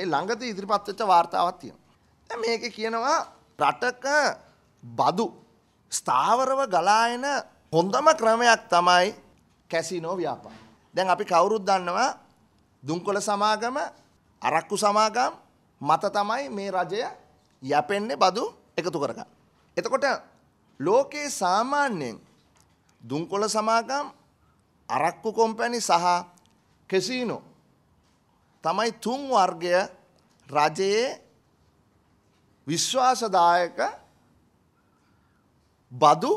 ඒ ළඟද ඉදිරිපත් වෙච්ච වාර්තාවක් තියෙනවා. දැන් මේකේ කියනවා රටක බදු ස්ථාවරව ගලා එන හොඳම ක්‍රමයක් තමයි කැසිනෝ ව්‍යාපාර. දැන් අපි කවුරුත් දන්නවා දුම්කොළ සමාගම, අරක්කු සමාගම් මත තමයි මේ රජය යැපෙන්නේ බදු එකතු කරගන්න. එතකොට ලෝකයේ සාමාන්‍යයෙන් දුම්කොළ සමාගම් අරක්කු කොම්පැනි සහ කෙසිනෝ තමයි තුන් වර්ගය රජයේ විශ්වාසදායක බදු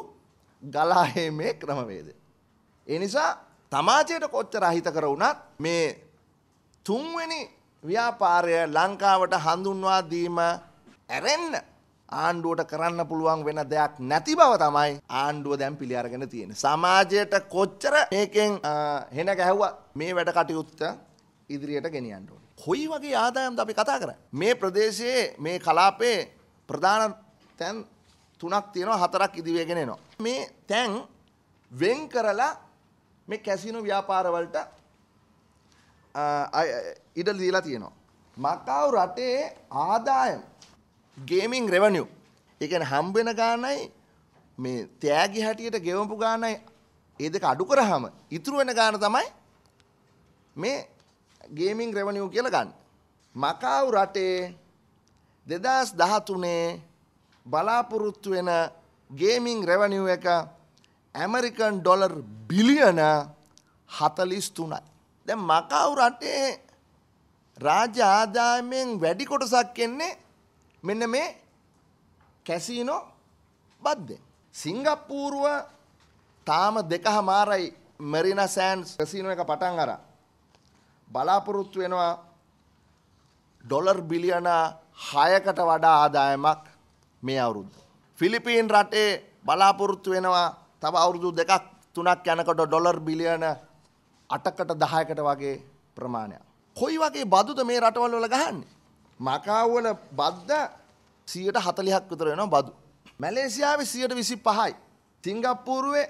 ගලාහේමේ ක්‍රමවේද. ඒ නිසා තමාජයට කොච්චර අහිත කර වුණත් මේ තුන්වෙනි ව්‍යාපාරය ලංකාවට හඳුන්වා දීම ඇරෙන්න ආණ්ඩුවට කරන්න පුළුවන් වෙන දෙයක් නැති බව තමයි ආණ්ඩුව දැම් පිළි අරගෙන තියෙන. සමාජයට කොච්චර ඒකෙන් හෙන ගැහ්ව මේ වැඩ කටයුත්ත ඉදිරියට ගෙනියන්න ඕන. කොයි වගේ ආදායම්ද අපි කතා කරන්නේ? මේ ප්‍රදේශයේ මේ කලාපේ ප්‍රධාන තැන් තුනක් තියෙනවා හතරක් ඉදිවෙගෙන එනවා. මේ තැන් වෙන් කරලා මේ කැසිනෝ ව්‍යාපාරවලට ඉඩ දීලා තියෙනවා. මකාව් රටේ ආදායම් ගේමින් රෙවනිියු එකන හම්බෙන ගානයි මේ තෑගි හැටියට ගෙවපු ගානයි ඒ දෙක අඩු කරහම ඉතුරුවෙන ගාන තමයි මේ ගේමින් රෙවනිව් කියල ගන්න. මකාව් රටේ දෙදස් දහතුනේ බලාපොරොත්තු වෙන ගේමින් රෙවනිව් එක ඇමරිකන් ඩොලර් බිලියන හතලිස් තුනයි. දැ මකව් රටේ රාජ ආදායමෙන් වැඩි කොටසක් එන්නේ මෙන්න මේ කැසීනෝ බද්ධෙන්. සිංගප්පූරුව තාම දෙක හමාරයි මරින සෑන්ස් කැසිනෝ එක පටන් අරා. බලාපොරොත්තු වෙනවා ඩොලර් බිලියන හයකට වඩා ආදායමක් මේ අවුරුද්ද. ෆිලිපීන් රටේ බලාපොරොත්තු වෙනවා තව අවුරුදු දෙකක් තුනක් යනකොට ඩොලර් බිලියන අටකට දහයකට වගේ ප්‍රමාණයක්. කොයි වගේ බදුද මේ රටවල් වල ගහන්නේ. මකාවල බද්ධ සියට හතලිහක් විතර වෙන බදු. මැලේසියාව සියට විසි පහයි. සිංගප්පූරුවේ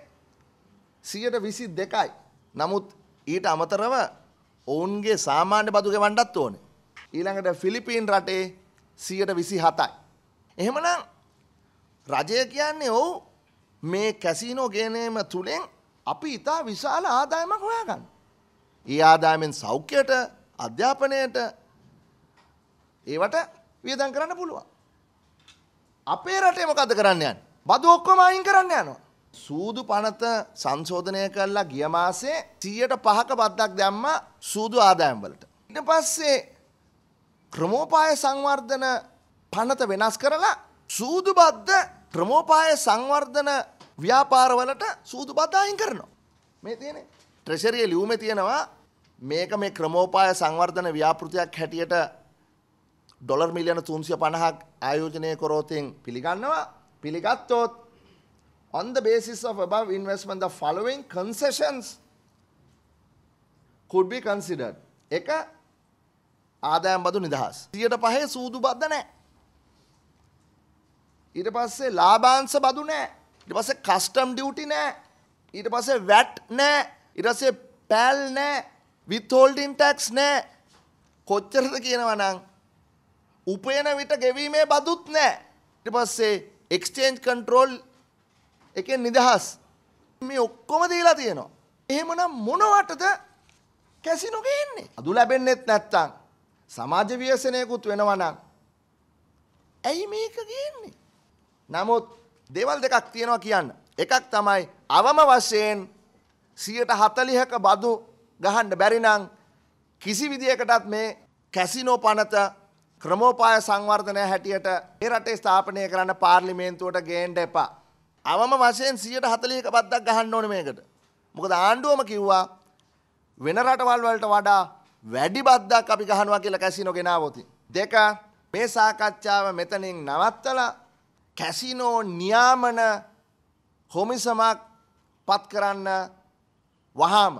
සියට විසි දෙකයි. නමුත් ඊට අමතරව ඔවුන්ගේ සාමාන්‍ය බදු ගෙවන්නත් ඕනේ. ඊළඟට ෆිලිපීන් රටේ 127යි. එහෙමනම් රජය කියන්නේ ඔව් මේ කැසිනෝ ගේනේම තුලින් අපි ඉතා විශාල ආදායමක් හොයාගන්න. ඒ ආදායමෙන් සෞඛ්‍යයට අධ්‍යාපනයට ඒවට වියදන් කරන්න පුළුවන්. අපේ රටේ මොකද කරන්න යන්නේ? බදු ඔක්කොම අයින් කරන්න යනවා. සූදු පනත සංශෝධනය කරලා ගිය මාසේ සියයට පහක බද්දක් දැම්ම සූදු ආදායම්වලට. ඉට පස්සේ ක්‍රමෝපාය සංවර්ධන පනත වෙනස් කරලා සූදු බද්ධ ක්‍රමෝපාය සංවර්ධන ව්‍යාපාරවලට සූදු බදායින් කරනවා. මේ තියෙන ට්‍රෙෂරිය ලියුම තියෙනවා මේක මේ ක්‍රමෝපාය සංවර්ධන ව්‍යාපෘතියක් හැටියට ඩොලර් මිලියන තුන්සිය පණහක් ආයෝජනය කරෝතයෙන් පිළිගන්නවා පිළිගත්තෝත් on the basis of above investment, the following concessions could be considered. එක ආදායම් බදු නිදහස්. සියට පහේ සූදු බද්ධ නෑ. ඊට පස්සේ ලාබාන්ස බදු නෑ. ඊට පස්සේ කස්ටම් ඩියුටි නෑ. ඊට පස්සේ වැට් නෑ. ඊට පස්සේ පැල් නෑ. විත්හෝල්ඩින් ටැක්ස් නෑ. කොච්චරද කියනවා නම් උපයන විට ගෙවීමේ බදුත් නෑ. ඊට පස්සේ එක්ස්චේන්ජ් කන්ට්‍රෝල් එකෙන් නිදහස් මේ ඔක්කොම දීලා තියෙනවා. එහෙමනම් මොනවටද කැසිනෝ ගේන්නේ? අදු ලැබෙන්නෙත් නැත්තම් සමාජ ව්‍යසනයකුත් වෙනවනම් ඇයි මේක ගේන්නේ? නමුත් දේවල් දෙකක් තියෙනවා කියන්න. එකක් තමයි අවම වශයෙන් 140ක බදු ගහන්න බැරි නම් කිසි විදියකටත් මේ කැසිනෝ පනත ක්‍රමෝපාය සංවර්ධනය හැටියට මේ රටේ ස්ථාපනය කරන්න පාර්ලිමේන්තුවට ගේන්න එපා. අවම වශයෙන් 140ක බද්දක් ගහන්න ඕනේ මේකට. මොකද ආණ්ඩුවම කිව්වා වෙන රටවල් වලට වඩා වැඩි බද්දක් අපි ගහනවා කියලා කැසිනෝ ගෙනාවොත්. දෙක මේ සාකච්ඡාව මෙතනින් නවත්තලා කැසිනෝ නියාමන කොමිසමක් පත් කරන්න වහාම